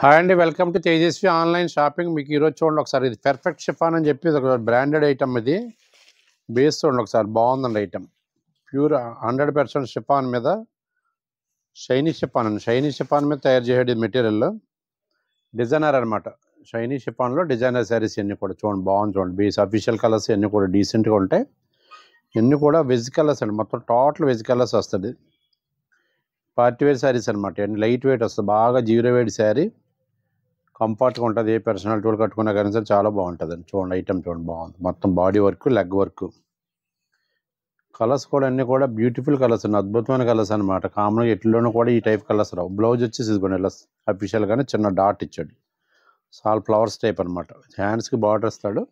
hi అండి welcome to Tejaswi online shopping మీకు ఈరోజు చూడండి ఒకసారి ఇది పెర్ఫెక్ట్ షిఫాన్ అని చెప్పి ఒక బ్రాండెడ్ ఐటమ్ ఇది బేస్ చూడండి ఒకసారి బాగుందండి item pure hundred percent chiffon మీద షైనీ షిఫాన్ అండి షైనీ షిఫాన్ మీద తయారు చేసేది మెటీరియల్ డిజైనర్ అనమాట షైనీ షిఫాన్లో డిజైనర్ శారీస్ అన్నీ కూడా చూడండి బాగుంది చూడండి బేస్ అఫీషియల్ కలర్స్ అన్నీ కూడా డీసెంట్గా ఉంటాయి ఇన్ని కూడా వెజ్ కలర్స్ అండి మొత్తం టోటల్ వెజ్ కలర్స్ వస్తుంది పార్టీ వేర్ శారీస్ అనమాట అండి లైట్ వెయిట్ వస్తుంది బాగా జీరో వెయిట్ శారీ కంఫర్ట్గా ఉంటుంది ఏ పర్సనల్ టూల్ కట్టుకున్నా కానీ సరే చాలా బాగుంటుంది అండి చూడండి ఐటమ్ చూడండి బాగుంది మొత్తం body work leg work colours కూడా అన్నీ కూడా బ్యూటిఫుల్ కలర్స్ అండి అద్భుతమైన కలర్స్ అనమాట కామన్గా ఎట్లోనూ కూడా ఈ టైప్ కలర్స్ రావు బ్లౌజ్ వచ్చేసి ఇదిగోండి ఇలా అఫీషియల్గానే చిన్న డాట్ ఇచ్చాడు సాల్ ఫ్లవర్స్ టైప్ అనమాట హ్యాండ్స్కి బార్డర్ ఇస్తాడు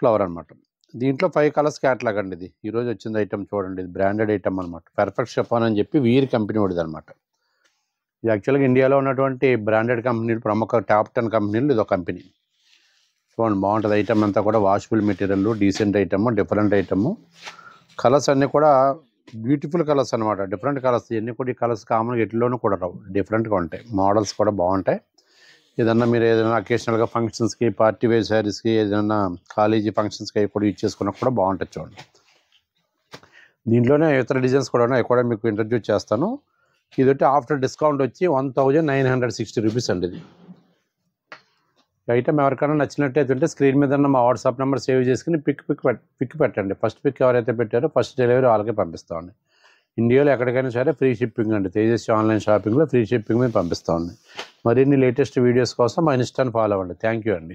ఫ్లవర్ అనమాట దీంట్లో ఫైవ్ కలర్స్ క్యాట్లాగ్ అండి ఇది ఈరోజు వచ్చింది ఐటమ్ చూడండి ఇది బ్రాండెడ్ ఐటమ్ అనమాట పెర్ఫెక్ట్ షపాన్ అని చెప్పి వీర్ కంపెనీ వాడిది అనమాట ఇది యాక్చువల్గా ఇండియాలో ఉన్నటువంటి బ్రాండెడ్ కంపెనీలు ప్రముఖ టాప్ టెన్ కంపెనీలు ఇదో కంపెనీ చూడండి బాగుంటుంది ఐటమ్ అంతా కూడా washable material decent item different item colours అన్నీ కూడా బ్యూటిఫుల్ కలర్స్ అనమాట డిఫరెంట్ కలర్స్ ఇవన్నీ కూడా ఈ కలర్స్ కామన్గా ఎట్లోనూ కూడా రావు డిఫరెంట్గా ఉంటాయి మోడల్స్ కూడా బాగుంటాయి ఏదన్నా మీరు ఏదైనా అకేషనల్గా ఫంక్షన్స్కి పార్టీ వేర్ శారీస్కి ఏదైనా కాలేజీ ఫంక్షన్స్కి అవి కూడా యూజ్ చేసుకున్నా కూడా బాగుంటుంది చూడండి దీంట్లోనే ఇతర డిజైన్స్ కూడా ఉన్నాయి కూడా మీకు ఇంట్రడ్యూస్ చేస్తాను ఇది ఒకటి ఆఫ్టర్ డిస్కౌంట్ వచ్చి one thousand nine hundred sixty rupees అండి ఇది ఐటమ్ ఎవరికైనా నచ్చినట్టయితే స్క్రీన్ మీద ఉన్న మా వాట్సాప్ నెంబర్ సేవ్ చేసుకుని పిక్ పిక్ పిక్ పెట్టండి ఫస్ట్ పిక్ ఎవరైతే పెట్టారో ఫస్ట్ డెలివరీ వాళ్ళకే పంపిస్తామండి ఇండియాలో ఎక్కడికైనా సరే ఫ్రీ షిప్పింగ్ అండి తేజస్వి ఆన్లైన్ షాపింగ్లో ఫ్రీ షిప్పింగ్ మీద పంపిస్తామండి మరిన్ని లేటెస్ట్ వీడియోస్ కోసం మా ఇన్స్టాన్ ఫాలో అవ్వండి థ్యాంక్ యూ అండి